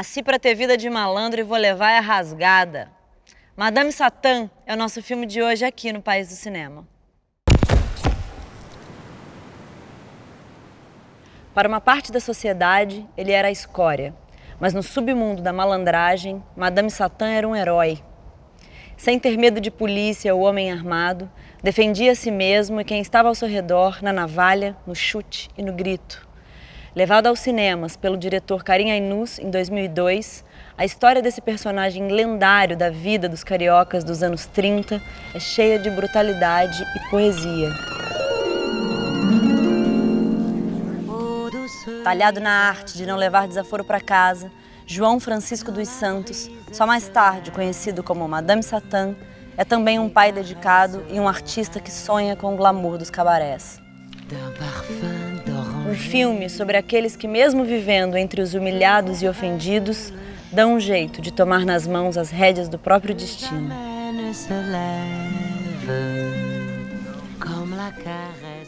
Nasci para ter vida de malandro e vou levar a rasgada. Madame Satã é o nosso filme de hoje aqui no País do Cinema. Para uma parte da sociedade, ele era a escória. Mas no submundo da malandragem, Madame Satã era um herói. Sem ter medo de polícia ou homem armado, defendia a si mesmo e quem estava ao seu redor na navalha, no chute e no grito. Levado aos cinemas pelo diretor Karim Ainus em 2002, a história desse personagem lendário da vida dos cariocas dos anos 30 é cheia de brutalidade e poesia. Talhado na arte de não levar desaforo para casa, João Francisco dos Santos, só mais tarde conhecido como Madame Satã, é também um pai dedicado e um artista que sonha com o glamour dos cabarés. Um filme sobre aqueles que, mesmo vivendo entre os humilhados e ofendidos, dão um jeito de tomar nas mãos as rédeas do próprio destino.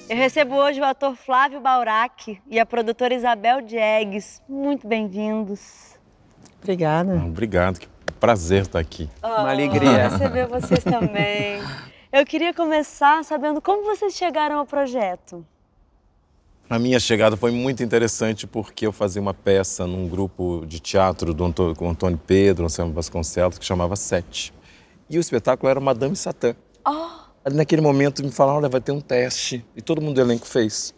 Eu recebo hoje o ator Flávio Baurac e a produtora Isabel Diegues. Muito bem-vindos. Obrigada. Obrigado, que prazer estar aqui. Oh, Uma alegria. Receber vocês também. Eu queria começar sabendo como vocês chegaram ao projeto. A minha chegada foi muito interessante porque eu fazia uma peça num grupo de teatro do Antônio, com Antônio Pedro, Anselmo Vasconcelos, que chamava Sete. E o espetáculo era Madame Satã. Oh. Naquele momento me falaram, olha, vai ter um teste. E todo mundo do elenco fez.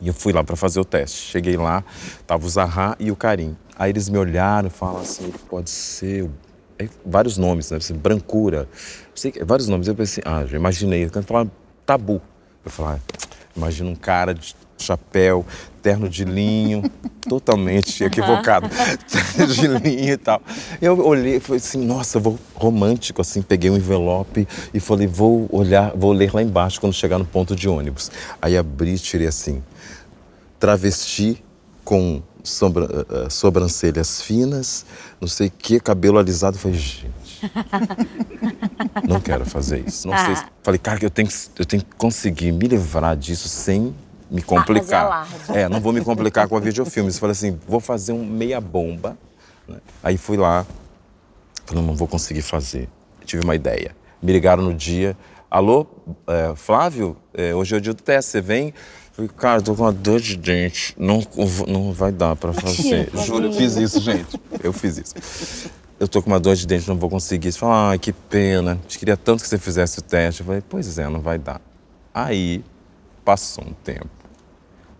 E eu fui lá para fazer o teste. Cheguei lá, tava o Zahra e o Karim. Aí eles me olharam e falaram assim, ele pode ser... Aí, é, vários nomes, né? Assim, brancura. Sei, vários nomes. Eu pensei, ah, já imaginei. Quando falaram tabu, eu falei... Ah, Imagina um cara de chapéu, terno de linho, totalmente equivocado, terno de linho e tal. Eu olhei, falei assim, nossa, vou romântico assim, peguei um envelope e falei, vou olhar, vou ler lá embaixo quando chegar no ponto de ônibus. Aí abri, tirei assim, travesti com eh, eh, sobrancelhas finas, não sei o que, cabelo alisado, falei, não quero fazer isso. Não ah. sei. Falei, cara, eu tenho, que, eu tenho que conseguir me livrar disso sem me é complicar. Ah, é, não vou me complicar com a videofilmes. Falei assim, vou fazer um meia bomba. Né? Aí fui lá, falei, não vou conseguir fazer. Eu tive uma ideia. Me ligaram no dia, alô, é, Flávio, é, hoje é o dia do teste, você vem? Falei, cara, tô com uma dor de dente, não, não vai dar para fazer. Juro, eu fiz isso, gente. Eu fiz isso eu tô com uma dor de dente, não vou conseguir. Você fala, que pena, eu queria tanto que você fizesse o teste. Eu falei, pois é, não vai dar. Aí, passou um tempo.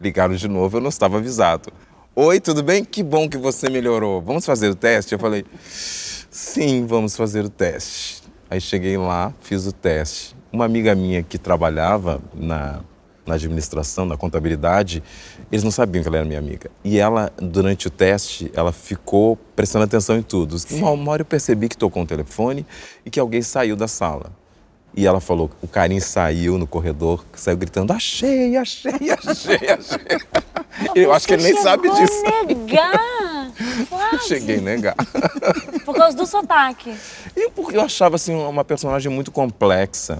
Ligaram de novo, eu não estava avisado. Oi, tudo bem? Que bom que você melhorou. Vamos fazer o teste? Eu falei, sim, vamos fazer o teste. Aí cheguei lá, fiz o teste. Uma amiga minha que trabalhava na, na administração, na contabilidade, eles não sabiam que ela era minha amiga. E ela, durante o teste, ela ficou prestando atenção em tudo. E Uma, hora eu percebi que tocou um telefone e que alguém saiu da sala. E ela falou, o carinho saiu no corredor, saiu gritando, achei, achei, achei, achei. Eu acho que ele nem sabe disso. negar. Quase. Cheguei a negar. Por causa do sotaque. Eu, eu achava, assim, uma personagem muito complexa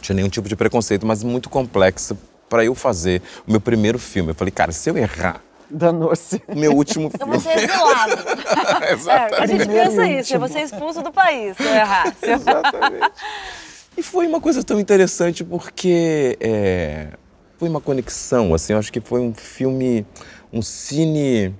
tinha nenhum tipo de preconceito, mas muito complexa para eu fazer o meu primeiro filme. Eu falei, cara, se eu errar, danou-se. Meu último filme. Eu vou ser exilado. é, a gente pensa isso, vou ser expulso do país, se eu errar. Exatamente. E foi uma coisa tão interessante porque é, foi uma conexão, assim, eu acho que foi um filme, um cine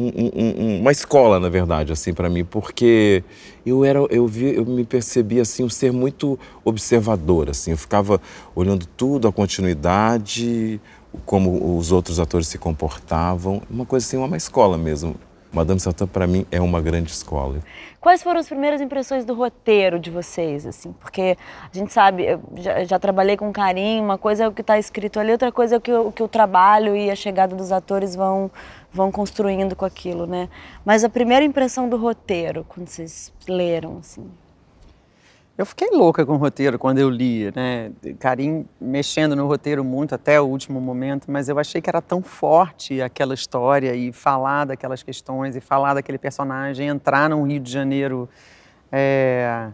um, um, uma escola, na verdade, assim, para mim, porque eu era, eu vi, eu me percebia assim um ser muito observador, assim, eu ficava olhando tudo, a continuidade, como os outros atores se comportavam, uma coisa assim, uma escola mesmo. Madame Satã para mim é uma grande escola. Quais foram as primeiras impressões do roteiro de vocês, assim? Porque a gente sabe, eu já, já trabalhei com carinho, uma coisa é o que está escrito ali, outra coisa é o que, o que o trabalho e a chegada dos atores vão vão construindo com aquilo, né? Mas a primeira impressão do roteiro, quando vocês leram, assim. Eu fiquei louca com o roteiro quando eu li, né? Karim mexendo no roteiro muito até o último momento, mas eu achei que era tão forte aquela história e falar daquelas questões e falar daquele personagem, entrar num Rio de Janeiro, é,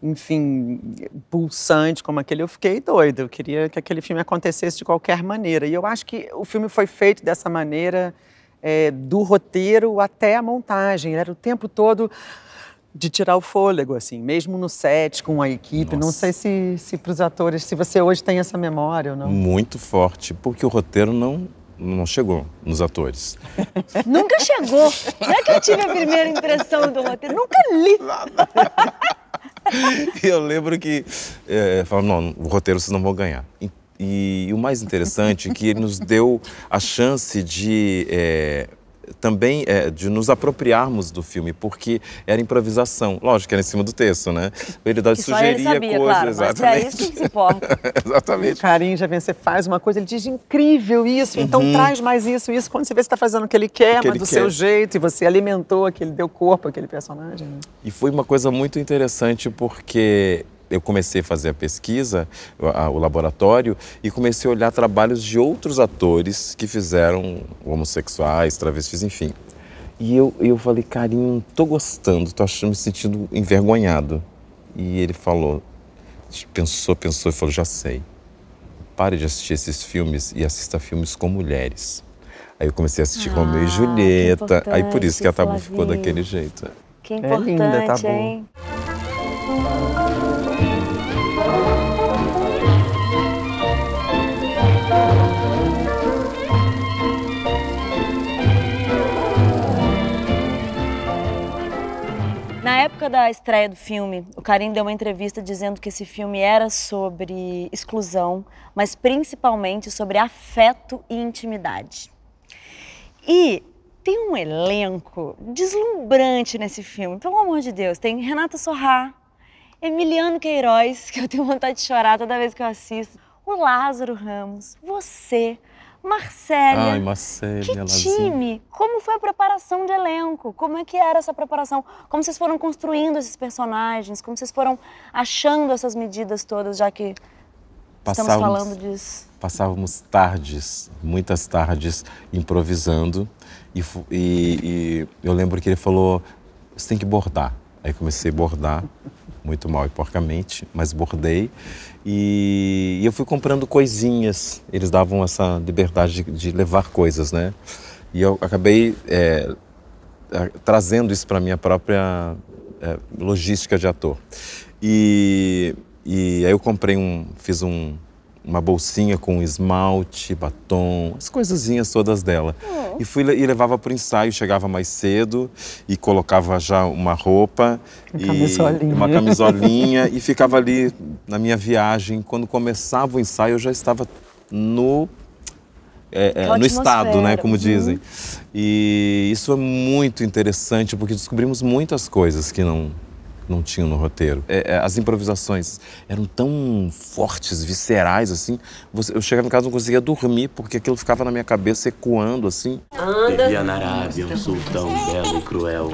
enfim, pulsante como aquele. Eu fiquei doida, eu queria que aquele filme acontecesse de qualquer maneira. E eu acho que o filme foi feito dessa maneira é, do roteiro até a montagem. Era o tempo todo de tirar o fôlego, assim, mesmo no set, com a equipe. Nossa. Não sei se, se para os atores, se você hoje tem essa memória ou não. Muito forte, porque o roteiro não, não chegou nos atores. Nunca chegou. Já é que eu tive a primeira impressão do roteiro, nunca li. e eu lembro que é, falaram, não, o roteiro vocês não vão ganhar. E, o mais interessante é que ele nos deu a chance de é, também é, de nos apropriarmos do filme, porque era improvisação. Lógico, era em cima do texto, né? Ele que sugeria ele sabia, coisas. Claro, exatamente. é isso que se exatamente. carinho já vem, você faz uma coisa, ele diz incrível isso, então uhum. então traz mais isso, isso. Quando você vê, você está fazendo o que ele quer, que mas ele do quer. seu jeito, e você alimentou aquele, deu corpo àquele personagem. Né? E foi uma coisa muito interessante, porque eu comecei a fazer a pesquisa, o laboratório, e comecei a olhar trabalhos de outros atores que fizeram homossexuais, travestis, enfim. E eu, eu falei, carinho, tô gostando, tô achando, me sentindo envergonhado. E ele falou, pensou, pensou e falou, já sei. Pare de assistir esses filmes e assista filmes com mulheres. Aí eu comecei a assistir ah, Romeu e Julieta. Aí por isso que a Tabu ficou daquele jeito. Que importante, é linda, bom. Hein? época da estreia do filme, o Karim deu uma entrevista dizendo que esse filme era sobre exclusão, mas principalmente sobre afeto e intimidade. E tem um elenco deslumbrante nesse filme, pelo amor de Deus. Tem Renata Sorrá, Emiliano Queiroz, que eu tenho vontade de chorar toda vez que eu assisto, o Lázaro Ramos, você, Marcelo. Ai, Que time! Como foi a preparação de elenco? Como é que era essa preparação? Como vocês foram construindo esses personagens? Como vocês foram achando essas medidas todas, já que passávamos, estamos falando disso? Passávamos tardes, muitas tardes, improvisando. E, e, e eu lembro que ele falou, você tem que bordar. Aí comecei a bordar muito mal e porcamente, mas bordei. E, e eu fui comprando coisinhas, eles davam essa liberdade de, de levar coisas, né? E eu acabei é, trazendo isso para minha própria é, logística de ator. E, e aí eu comprei um, fiz um, uma bolsinha com esmalte, batom, as coisinhas todas dela. Oh. E fui e levava para o ensaio, chegava mais cedo e colocava já uma roupa uma e camisolinha. uma camisolinha e ficava ali na minha viagem. Quando começava o ensaio, eu já estava no é, é, no estado, né, como uhum. dizem. Uhum. E isso é muito interessante porque descobrimos muitas coisas que não não tinha no roteiro. É, é, as improvisações eram tão fortes, viscerais, assim. eu chegava em casa e não conseguia dormir, porque aquilo ficava na minha cabeça ecoando, assim. Devia na Arábia um sultão belo e cruel.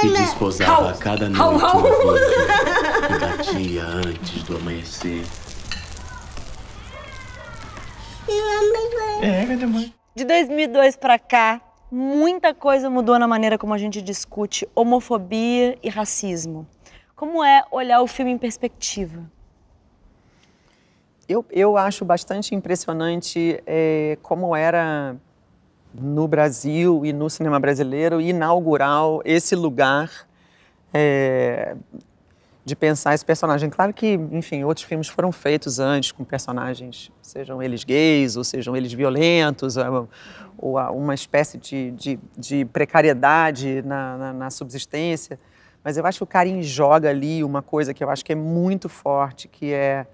que desposava a cada noite um filho, e batia antes do amanhecer. É, grande é, mãe. É, De 2002 para cá, Muita coisa mudou na maneira como a gente discute homofobia e racismo. Como é olhar o filme em perspectiva? Eu, eu acho bastante impressionante é, como era no Brasil e no cinema brasileiro inaugural esse lugar é, de pensar esse personagem. Claro que, enfim, outros filmes foram feitos antes com personagens, sejam eles gays ou sejam eles violentos, ou uma espécie de, de, de precariedade na, na, na, subsistência. Mas eu acho que o Karim joga ali uma coisa que eu acho que é muito forte, que é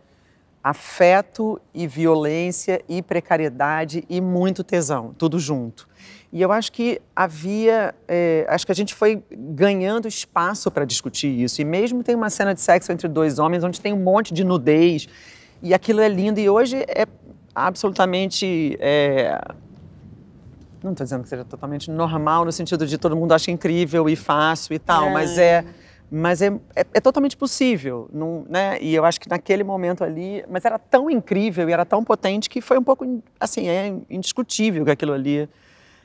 afeto e violência e precariedade e muito tesão, tudo junto. E eu acho que havia, é, acho que a gente foi ganhando espaço para discutir isso. E mesmo tem uma cena de sexo entre dois homens onde tem um monte de nudez e aquilo é lindo. E hoje é absolutamente é, não estou dizendo que seja totalmente normal no sentido de todo mundo acha incrível e fácil e tal, é. mas é, é mas é, é, é, totalmente possível, não, né? E eu acho que naquele momento ali, mas era tão incrível e era tão potente que foi um pouco, assim, é indiscutível que aquilo ali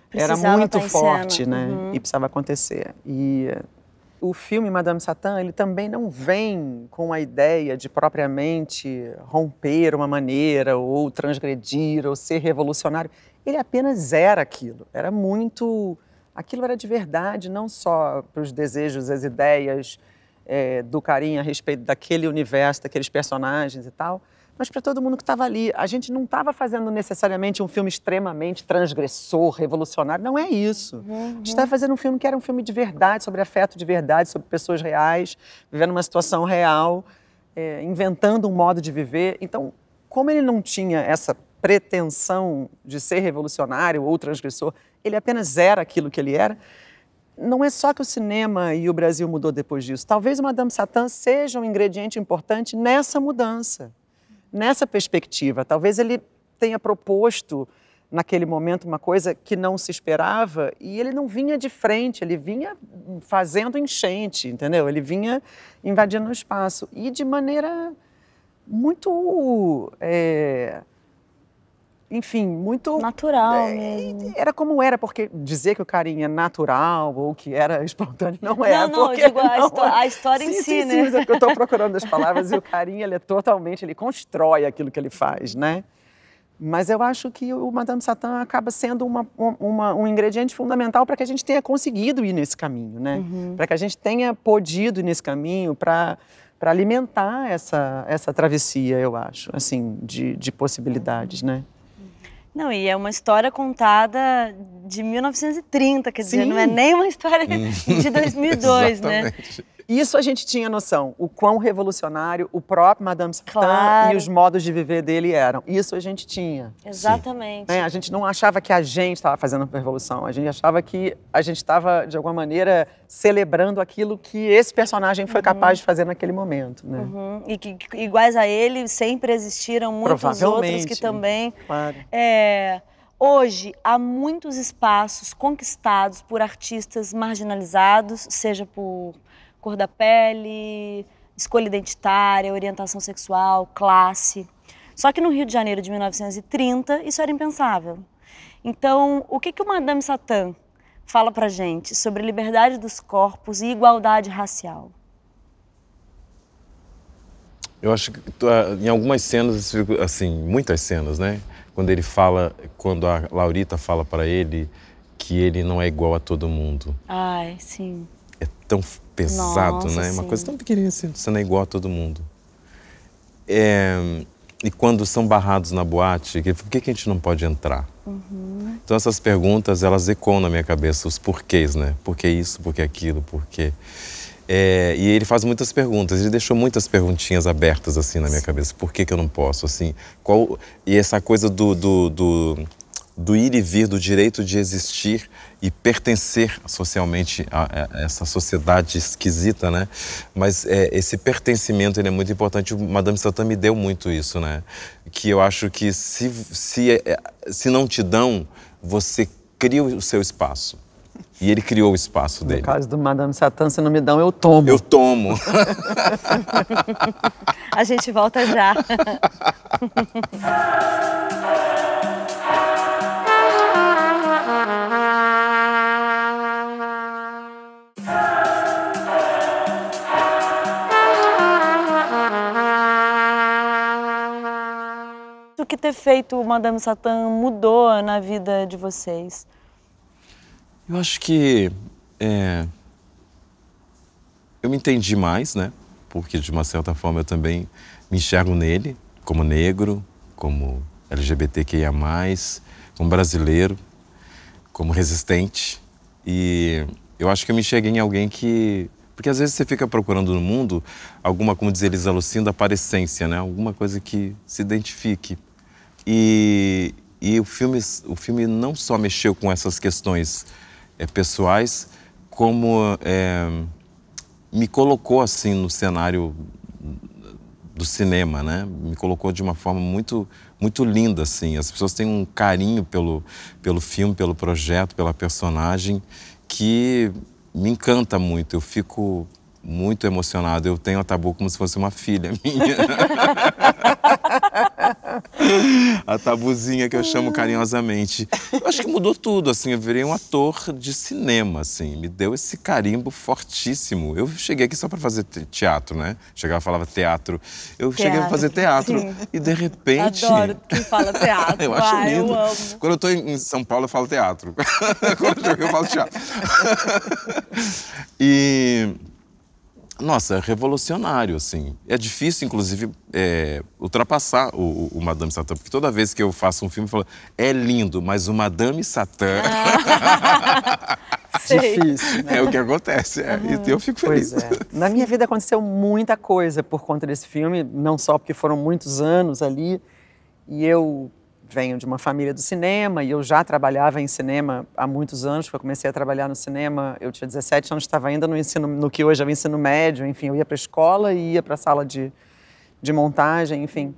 precisava era muito forte, né? Uhum. E precisava acontecer. E o filme Madame Satan ele também não vem com a ideia de propriamente romper uma maneira ou transgredir ou ser revolucionário. Ele apenas era aquilo. Era muito aquilo era de verdade, não só para os desejos, as ideias é, do carinho a respeito daquele universo, daqueles personagens e tal, mas para todo mundo que estava ali. A gente não estava fazendo necessariamente um filme extremamente transgressor, revolucionário, não é isso. Uhum. A gente estava fazendo um filme que era um filme de verdade, sobre afeto de verdade, sobre pessoas reais, vivendo uma situação real, é, inventando um modo de viver. Então, como ele não tinha essa pretensão de ser revolucionário ou transgressor, ele apenas era aquilo que ele era. Não é só que o cinema e o Brasil mudou depois disso. Talvez o Madame Satã seja um ingrediente importante nessa mudança, nessa perspectiva. Talvez ele tenha proposto naquele momento uma coisa que não se esperava e ele não vinha de frente, ele vinha fazendo enchente, entendeu? Ele vinha invadindo o espaço e de maneira muito é, enfim, muito. Natural é, mesmo. Era como era, porque dizer que o carinha é natural ou que era espontâneo não é. Não, não, porque digo não, a, é. a, história sim, em si, sim, né? Sim, é eu estou procurando as palavras e o carinha, ele é totalmente, ele constrói aquilo que ele faz, né? Mas eu acho que o Madame Satã acaba sendo uma, uma, um ingrediente fundamental para que a gente tenha conseguido ir nesse caminho, né? Uhum. Para que a gente tenha podido ir nesse caminho, para para alimentar essa, essa travessia, eu acho, assim, de, de possibilidades, né? Não, e é uma história contada de 1930, quer dizer, não é nem uma história hum. de 2002, né? Isso a gente tinha noção, o quão revolucionário o próprio Madame Sertan claro. e os modos de viver dele eram. Isso a gente tinha. Exatamente. Né, a gente não achava que a gente estava fazendo uma revolução, a gente achava que a gente estava, de alguma maneira, celebrando aquilo que esse personagem foi uhum. capaz de fazer naquele momento. Né? Uhum. E que, iguais a ele, sempre existiram muitos outros que também. Claro. É... Hoje, há muitos espaços conquistados por artistas marginalizados, seja por cor da pele, escolha identitária, orientação sexual, classe. Só que no Rio de Janeiro de 1930 isso era impensável. Então, o que, que o Madame Satã fala pra gente sobre liberdade dos corpos e igualdade racial? Eu acho que ah, em algumas cenas, assim, muitas cenas, né? Quando ele fala, quando a Laurita fala para ele que ele não é igual a todo mundo. Ai, sim. É tão pesado, Nossa, né? Sim. É uma coisa tão pequenininha assim, você não é igual a todo mundo. É, e quando são barrados na boate, por que, que a gente não pode entrar? Uhum. Então essas perguntas, elas ecoam na minha cabeça, os porquês, né? Por que isso, por que aquilo, por quê? É, e ele faz muitas perguntas, ele deixou muitas perguntinhas abertas assim na minha cabeça. Por que, que eu não posso? Assim, qual, e essa coisa do, do, do do ir e vir, do direito de existir e pertencer socialmente a, essa sociedade esquisita, né? Mas é, esse pertencimento ele é muito importante. Madame Satã me deu muito isso, né? Que eu acho que se, se, é, é, se não te dão, você cria o seu espaço. E ele criou o espaço dele. No caso do Madame Satã, se não me dão, eu tomo. Eu tomo. A gente volta já. efeito Madame Satã mudou na vida de vocês? Eu acho que é, eu me entendi mais, né? Porque de uma certa forma eu também me enxergo nele, como negro, como LGBTQIA, como brasileiro, como resistente. E eu acho que eu me enxerguei em alguém que. Porque às vezes você fica procurando no mundo alguma, como diz Elisa Lucinda, aparência, né? Alguma coisa que se identifique. E, e o, filme, o filme não só mexeu com essas questões é, pessoais, como é, me colocou assim no cenário do cinema, né? Me colocou de uma forma muito muito linda assim. As pessoas têm um carinho pelo pelo filme, pelo projeto, pela personagem que me encanta muito. Eu fico muito emocionado. Eu tenho a Tabu como se fosse uma filha minha. a tabuzinha que eu chamo carinhosamente. Eu acho que mudou tudo, assim, eu virei um ator de cinema, assim, me deu esse carimbo fortíssimo. Eu cheguei aqui só para fazer teatro, né? Chegava falava teatro. Eu teatro, cheguei a fazer teatro sim. e de repente. Adoro quem fala teatro. eu acho Ai, ah, lindo. Eu Quando eu tô em São Paulo, eu falo teatro. Quando eu, eu falo teatro. e nossa, é revolucionário, assim. É difícil, inclusive, é, ultrapassar o, o, Madame Satã, porque toda vez que eu faço um filme, eu falo, é lindo, mas o Madame Satã... Ah. Difícil, né? É o que acontece, é. Uhum. eu fico feliz. É. Na minha vida aconteceu muita coisa por conta desse filme, não só porque foram muitos anos ali, e eu venho de uma família do cinema e eu já trabalhava em cinema há muitos anos, porque eu comecei a trabalhar no cinema, eu tinha 17 anos, estava ainda no ensino, no que hoje é o ensino médio, enfim, eu ia para a escola e ia para a sala de, de montagem, enfim.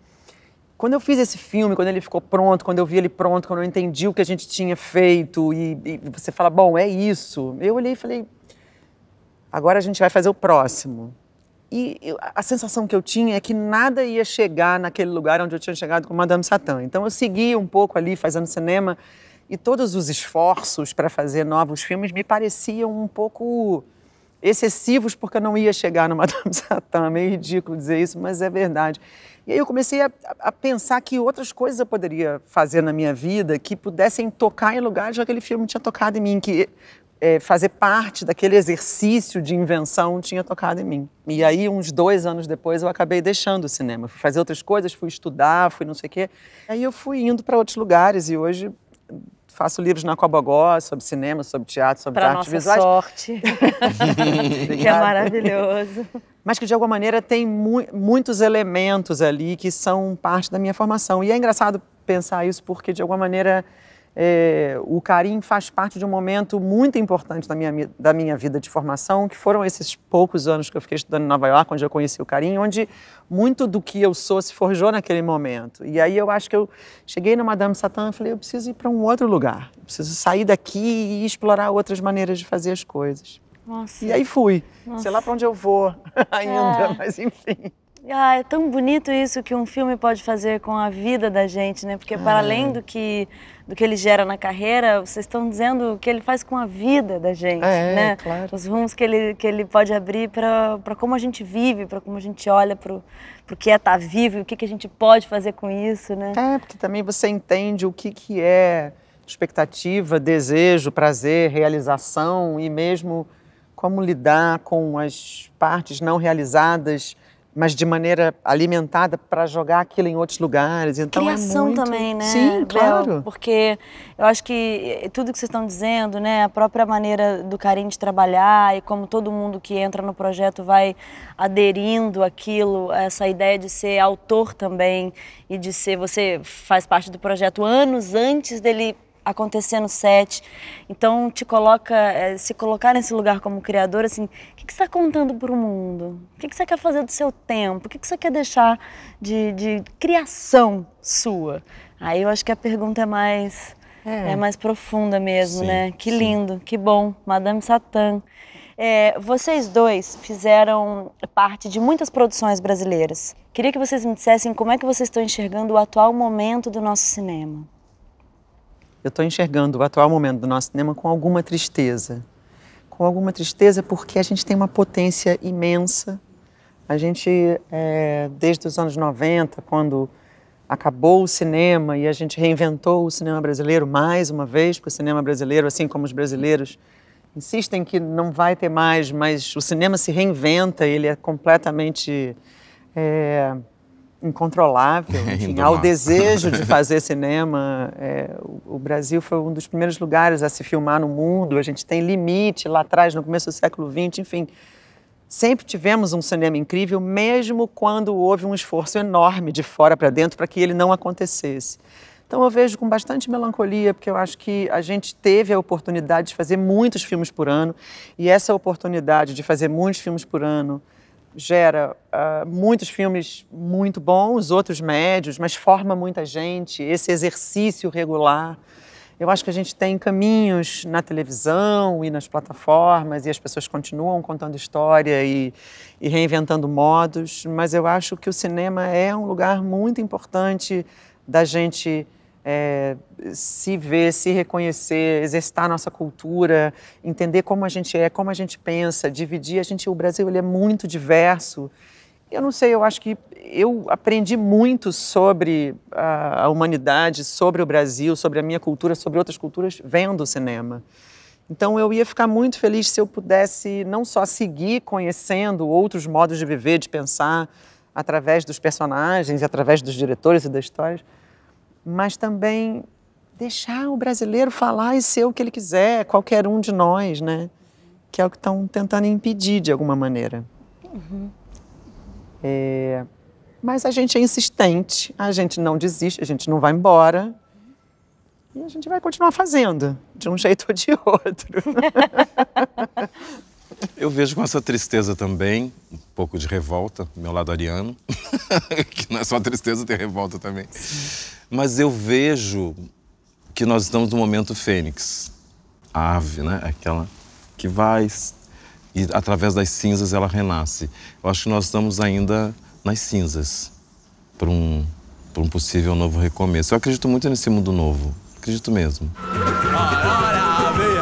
Quando eu fiz esse filme, quando ele ficou pronto, quando eu vi ele pronto, quando eu entendi o que a gente tinha feito e, e você fala, bom, é isso. Eu olhei e falei, agora a gente vai fazer o próximo. E eu, a sensação que eu tinha é que nada ia chegar naquele lugar onde eu tinha chegado com Madame Satã. Então eu segui um pouco ali fazendo cinema e todos os esforços para fazer novos filmes me pareciam um pouco excessivos porque eu não ia chegar no Madame Satã. É meio ridículo dizer isso, mas é verdade. E aí eu comecei a, a, pensar que outras coisas eu poderia fazer na minha vida que pudessem tocar em lugares que aquele filme tinha tocado em mim, que é, fazer parte daquele exercício de invenção tinha tocado em mim. E aí, uns dois anos depois, eu acabei deixando o cinema. Fui fazer outras coisas, fui estudar, fui não sei o quê. Aí eu fui indo para outros lugares e hoje faço livros na Cobogó sobre cinema, sobre teatro, sobre pra artes visuais. Para nossa sorte, que é maravilhoso. Mas que de alguma maneira tem mu muitos elementos ali que são parte da minha formação. E é engraçado pensar isso porque de alguma maneira é, o Carim faz parte de um momento muito importante da minha, da minha vida de formação, que foram esses poucos anos que eu fiquei estudando em Nova York, onde eu conheci o Carim, onde muito do que eu sou se forjou naquele momento. E aí eu acho que eu cheguei no Madame Satã e falei, eu preciso ir para um outro lugar, eu preciso sair daqui e explorar outras maneiras de fazer as coisas. Nossa. E aí fui. Nossa. Sei lá para onde eu vou ainda, é. mas enfim. Ah, é tão bonito isso que um filme pode fazer com a vida da gente, né? Porque ah. para é. além do que, do que ele gera na carreira, vocês estão dizendo o que ele faz com a vida da gente, é, né? Claro. Os rumos que ele, que ele pode abrir para como a gente vive, para como a gente olha para o que é estar tá vivo, o que, que a gente pode fazer com isso, né? É, porque também você entende o que, que é expectativa, desejo, prazer, realização e mesmo como lidar com as partes não realizadas mas de maneira alimentada para jogar aquilo em outros lugares. Então é Criação é muito... também, né? Sim, claro. Bel, porque eu acho que tudo que vocês estão dizendo, né, a própria maneira do Karim de trabalhar e como todo mundo que entra no projeto vai aderindo aquilo, essa ideia de ser autor também e de ser você faz parte do projeto anos antes dele acontecer no set. Então te coloca, é, se colocar nesse lugar como criador, assim, o que, que você está contando para o mundo? O que, que você quer fazer do seu tempo? O que, que você quer deixar de, de criação sua? Aí eu acho que a pergunta é mais é, é mais profunda mesmo, sim, né? Que lindo, que bom, Madame Satã. É, vocês dois fizeram parte de muitas produções brasileiras. Queria que vocês me dissessem como é que vocês estão enxergando o atual momento do nosso cinema eu estou enxergando o atual momento do nosso cinema com alguma tristeza. Com alguma tristeza porque a gente tem uma potência imensa. A gente, é, desde os anos 90, quando acabou o cinema e a gente reinventou o cinema brasileiro mais uma vez, porque o cinema brasileiro, assim como os brasileiros, insistem que não vai ter mais, mas o cinema se reinventa, ele é completamente. É, incontrolável, é enfim, ao desejo de fazer cinema. É, o, o, Brasil foi um dos primeiros lugares a se filmar no mundo. A gente tem limite lá atrás, no começo do século XX, enfim. Sempre tivemos um cinema incrível, mesmo quando houve um esforço enorme de fora para dentro para que ele não acontecesse. Então eu vejo com bastante melancolia, porque eu acho que a gente teve a oportunidade de fazer muitos filmes por ano, e essa oportunidade de fazer muitos filmes por ano gera uh, muitos filmes muito bons, outros médios, mas forma muita gente, esse exercício regular. Eu acho que a gente tem caminhos na televisão e nas plataformas, e as pessoas continuam contando história e, e reinventando modos, mas eu acho que o cinema é um lugar muito importante da gente é, se ver, se reconhecer, exercitar nossa cultura, entender como a gente é, como a gente pensa, dividir. A gente, o Brasil ele é muito diverso. Eu não sei, eu acho que eu aprendi muito sobre a, a humanidade, sobre o Brasil, sobre a minha cultura, sobre outras culturas, vendo o cinema. Então eu ia ficar muito feliz se eu pudesse não só seguir conhecendo outros modos de viver, de pensar, através dos personagens, através dos diretores e das histórias, mas também deixar o brasileiro falar e ser o que ele quiser, qualquer um de nós, né? Que é o que estão tentando impedir de alguma maneira. Uhum. É... Mas a gente é insistente, a gente não desiste, a gente não vai embora. E a gente vai continuar fazendo, de um jeito ou de outro. Eu vejo com essa tristeza também, um pouco de revolta, meu lado ariano, que não é só tristeza, tem revolta também. Mas eu vejo que nós estamos no momento fênix, a ave, né? Aquela que vai e através das cinzas ela renasce. Eu acho que nós estamos ainda nas cinzas para um, um possível novo recomeço. Eu acredito muito nesse mundo novo, acredito mesmo. Ora, ora,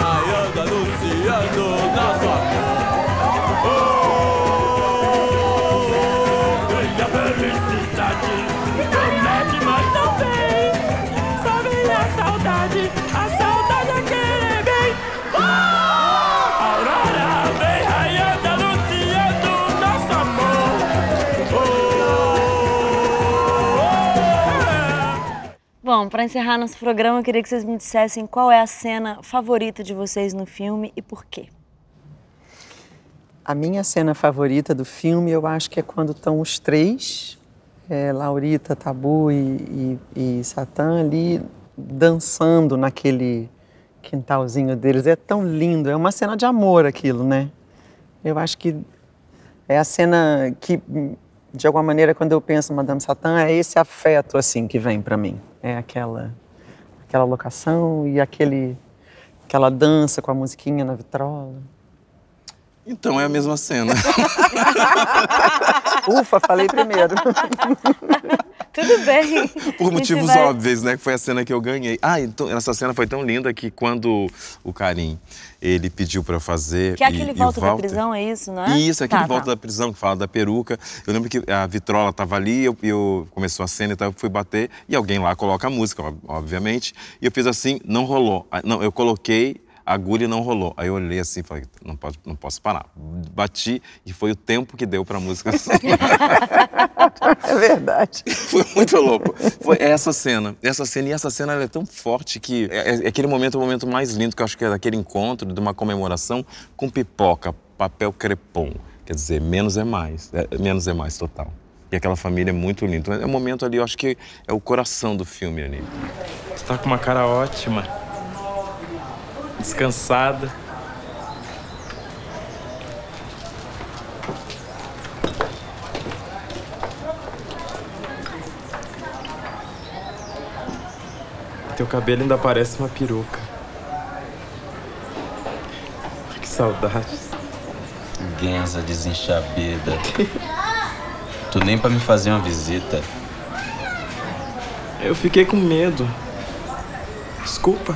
Então, para encerrar nosso programa, eu queria que vocês me dissessem qual é a cena favorita de vocês no filme e por quê. A minha cena favorita do filme, eu acho que é quando estão os três, é, Laurita, Tabu e, e, e Satã, ali dançando naquele quintalzinho deles. É tão lindo, é uma cena de amor aquilo, né? Eu acho que é a cena que de alguma maneira, quando eu penso em Madame Satã, é esse afeto assim que vem para mim. É aquela aquela locação e aquele aquela dança com a musiquinha na vitrola. Então é a mesma cena. Ufa, falei primeiro. Tudo bem. Por motivos vai... óbvios, né? Que foi a cena que eu ganhei. Ah, então, essa cena foi tão linda que quando o Karim, ele pediu para fazer... Que é aquele e, volta e Walter... da prisão, é isso, não é? Isso, é aquele tá, tá. volta tá. da prisão, que fala da peruca. Eu lembro que a vitrola tava ali, eu, eu começou a cena e então eu fui bater. E alguém lá coloca a música, obviamente. E eu fiz assim, não rolou. Ah, não, eu coloquei agulha não rolou. Aí eu olhei assim e falei, não, posso, não posso parar. Bati e foi o tempo que deu para a música. é verdade. foi muito louco. Foi essa cena. Essa cena e essa cena é tão forte que é, é, é aquele momento é o momento mais lindo que eu acho que é daquele encontro, de uma comemoração com pipoca, papel crepom. Quer dizer, menos é mais. É, menos é mais total. E aquela família é muito linda. É um momento ali, eu acho que é o coração do filme ali. Você tá com uma cara ótima descansada. Teu cabelo ainda parece uma peruca. Que saudades. Genza desenxabida. tu nem para me fazer uma visita. Eu fiquei com medo. Desculpa.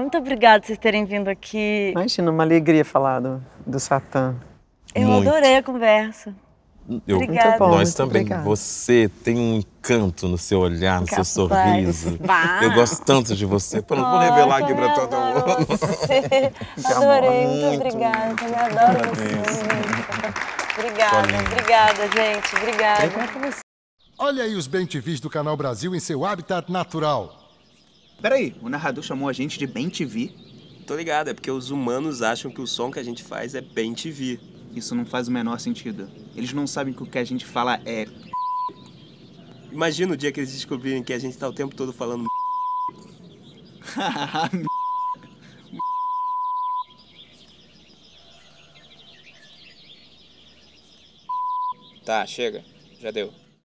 muito obrigada por vocês terem vindo aqui. Imagina, uma alegria falar do, do Satã. Eu muito. adorei a conversa. Eu, obrigada. Bom, nós também. Você tem um encanto no seu olhar, no Capaz. seu sorriso. Bah. Eu gosto tanto de você. Eu não vou revelar aqui para todo mundo. Você. Adorei, muito, muito obrigada. Eu adoro você. Obrigada, obrigada, gente. Obrigada. Olha aí os bem-tivis do Canal Brasil em seu habitat natural. Peraí, o narrador chamou a gente de Bem TV? Tô ligado, é porque os humanos acham que o som que a gente faz é Bem TV. Isso não faz o menor sentido. Eles não sabem que o que a gente fala é. Imagina o dia que eles descobrirem que a gente tá o tempo todo falando. tá, chega. Já deu.